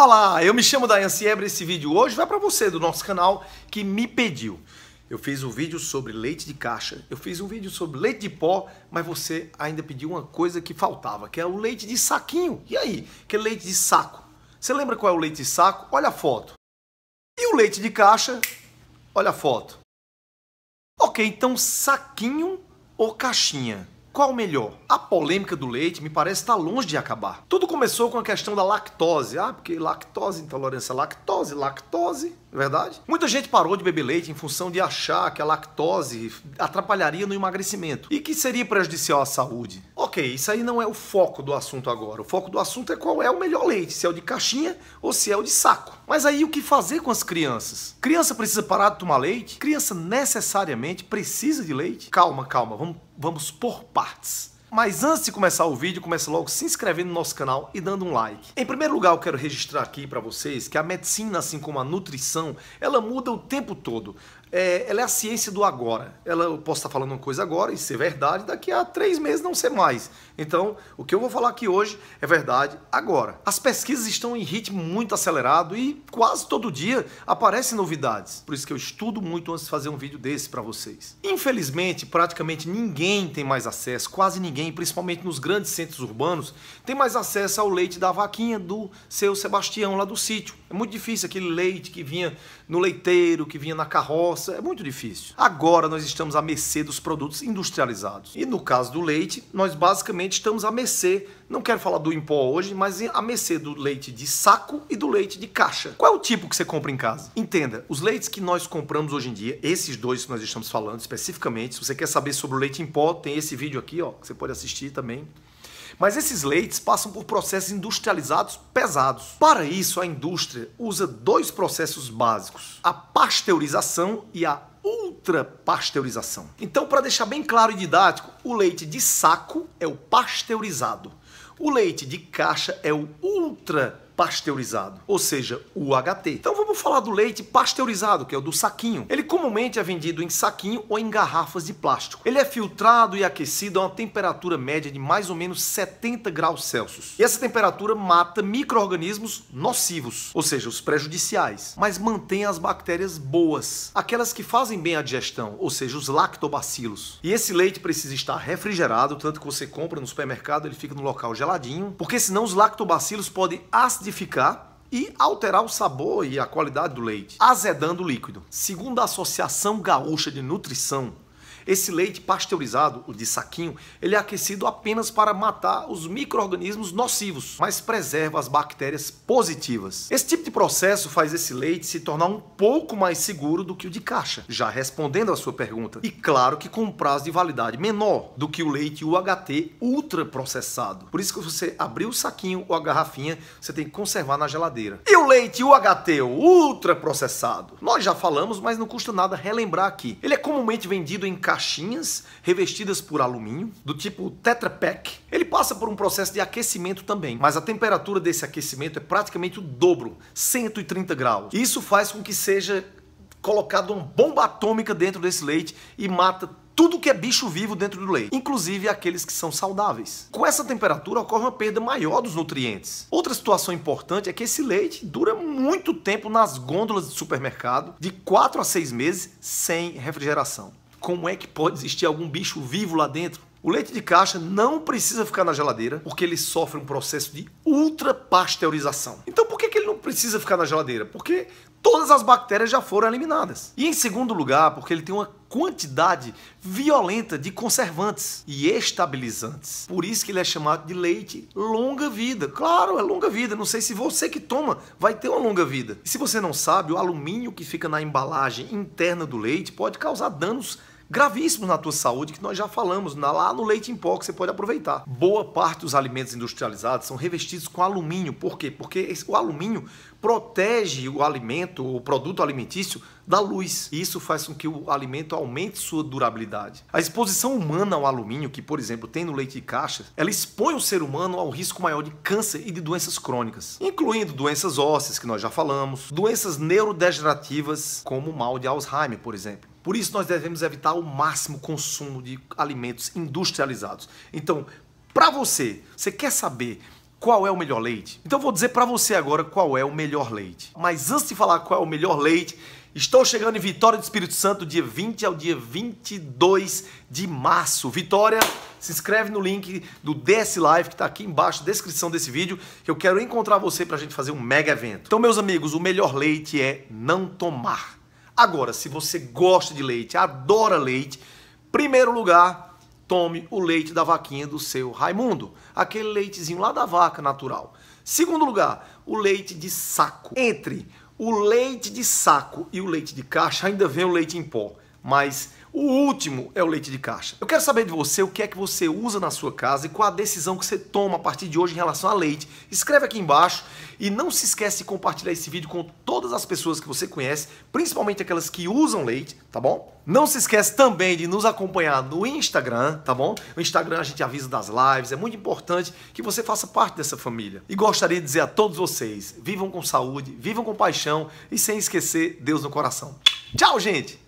Olá, eu me chamo Dayan Siebra e esse vídeo hoje vai para você do nosso canal que me pediu. Eu fiz um vídeo sobre leite de caixa, eu fiz um vídeo sobre leite de pó, mas você ainda pediu uma coisa que faltava, que é o leite de saquinho. E aí? Que é leite de saco. Você lembra qual é o leite de saco? Olha a foto. E o leite de caixa? Olha a foto. Ok, então saquinho ou caixinha? Qual o melhor? A polêmica do leite me parece estar tá longe de acabar. Tudo começou com a questão da lactose. Ah, porque lactose, intolerância à lactose, lactose, é verdade? Muita gente parou de beber leite em função de achar que a lactose atrapalharia no emagrecimento e que seria prejudicial à saúde ok, isso aí não é o foco do assunto agora. O foco do assunto é qual é o melhor leite, se é o de caixinha ou se é o de saco. Mas aí o que fazer com as crianças? Criança precisa parar de tomar leite? Criança necessariamente precisa de leite? Calma, calma, vamos, vamos por partes. Mas antes de começar o vídeo, começa logo se inscrevendo no nosso canal e dando um like. Em primeiro lugar, eu quero registrar aqui para vocês que a medicina, assim como a nutrição, ela muda o tempo todo é, ela é a ciência do agora. Ela, eu posso estar falando uma coisa agora e ser verdade, daqui a três meses não ser mais. Então, o que eu vou falar aqui hoje é verdade agora. As pesquisas estão em ritmo muito acelerado e quase todo dia aparecem novidades. Por isso que eu estudo muito antes de fazer um vídeo desse para vocês. Infelizmente, praticamente ninguém tem mais acesso, quase ninguém, principalmente nos grandes centros urbanos, tem mais acesso ao leite da vaquinha do seu Sebastião lá do sítio. É muito difícil aquele leite que vinha no leiteiro, que vinha na carroça, nossa, é muito difícil. Agora nós estamos à mercê dos produtos industrializados. E no caso do leite, nós basicamente estamos à mercê, não quero falar do em pó hoje, mas é à mercê do leite de saco e do leite de caixa. Qual é o tipo que você compra em casa? Entenda, os leites que nós compramos hoje em dia, esses dois que nós estamos falando especificamente, se você quer saber sobre o leite em pó, tem esse vídeo aqui, ó, que você pode assistir também. Mas esses leites passam por processos industrializados pesados. Para isso, a indústria usa dois processos básicos: a pasteurização e a ultra pasteurização. Então, para deixar bem claro e didático, o leite de saco é o pasteurizado. O leite de caixa é o ultra pasteurizado, ou seja, o HT. Então vamos falar do leite pasteurizado, que é o do saquinho. Ele comumente é vendido em saquinho ou em garrafas de plástico. Ele é filtrado e aquecido a uma temperatura média de mais ou menos 70 graus Celsius. E essa temperatura mata micro-organismos nocivos, ou seja, os prejudiciais, mas mantém as bactérias boas, aquelas que fazem bem a digestão, ou seja, os lactobacilos. E esse leite precisa estar refrigerado, tanto que você compra no supermercado, ele fica no local geladinho, porque senão os lactobacilos podem acidificar acidificar e alterar o sabor e a qualidade do leite, azedando o líquido. Segundo a Associação Gaúcha de Nutrição, esse leite pasteurizado, o de saquinho, ele é aquecido apenas para matar os micro-organismos nocivos, mas preserva as bactérias positivas. Esse tipo de processo faz esse leite se tornar um pouco mais seguro do que o de caixa, já respondendo à sua pergunta. E claro que com um prazo de validade menor do que o leite UHT ultra processado. Por isso que você abrir o saquinho ou a garrafinha, você tem que conservar na geladeira. E o leite UHT ultra processado? Nós já falamos, mas não custa nada relembrar aqui. Ele é comumente vendido em caixa caixinhas revestidas por alumínio, do tipo Tetra Pak. Ele passa por um processo de aquecimento também, mas a temperatura desse aquecimento é praticamente o dobro, 130 graus. Isso faz com que seja colocado uma bomba atômica dentro desse leite e mata tudo que é bicho vivo dentro do leite, inclusive aqueles que são saudáveis. Com essa temperatura ocorre uma perda maior dos nutrientes. Outra situação importante é que esse leite dura muito tempo nas gôndolas de supermercado, de 4 a 6 meses sem refrigeração como é que pode existir algum bicho vivo lá dentro? O leite de caixa não precisa ficar na geladeira, porque ele sofre um processo de ultra pasteurização. Então por que, que ele não precisa ficar na geladeira? Porque todas as bactérias já foram eliminadas. E em segundo lugar, porque ele tem uma quantidade violenta de conservantes e estabilizantes. Por isso que ele é chamado de leite longa vida. Claro, é longa vida. Não sei se você que toma vai ter uma longa vida. E se você não sabe, o alumínio que fica na embalagem interna do leite pode causar danos gravíssimos na tua saúde, que nós já falamos, lá no leite em pó que você pode aproveitar. Boa parte dos alimentos industrializados são revestidos com alumínio. Por quê? Porque o alumínio protege o alimento, o produto alimentício, da luz. isso faz com que o alimento aumente sua durabilidade. A exposição humana ao alumínio, que por exemplo tem no leite de caixa, ela expõe o ser humano ao risco maior de câncer e de doenças crônicas, incluindo doenças ósseas, que nós já falamos, doenças neurodegenerativas, como o mal de Alzheimer, por exemplo. Por isso, nós devemos evitar o máximo consumo de alimentos industrializados. Então, para você, você quer saber qual é o melhor leite? Então, eu vou dizer para você agora qual é o melhor leite. Mas antes de falar qual é o melhor leite, Estou chegando em Vitória do Espírito Santo, dia 20 ao dia 22 de março. Vitória, se inscreve no link do DS Live que está aqui embaixo, descrição desse vídeo, que eu quero encontrar você para a gente fazer um mega evento. Então, meus amigos, o melhor leite é não tomar. Agora, se você gosta de leite, adora leite, primeiro lugar, tome o leite da vaquinha do seu Raimundo, aquele leitezinho lá da vaca natural. Segundo lugar, o leite de saco. Entre o leite de saco e o leite de caixa ainda vem o leite em pó, mas o último é o leite de caixa. Eu quero saber de você o que é que você usa na sua casa e qual a decisão que você toma a partir de hoje em relação a leite. Escreve aqui embaixo e não se esquece de compartilhar esse vídeo com todas as pessoas que você conhece, principalmente aquelas que usam leite, tá bom? Não se esquece também de nos acompanhar no Instagram, tá bom? No Instagram a gente avisa das lives, é muito importante que você faça parte dessa família. E gostaria de dizer a todos vocês, vivam com saúde, vivam com paixão e sem esquecer Deus no coração. Tchau, gente!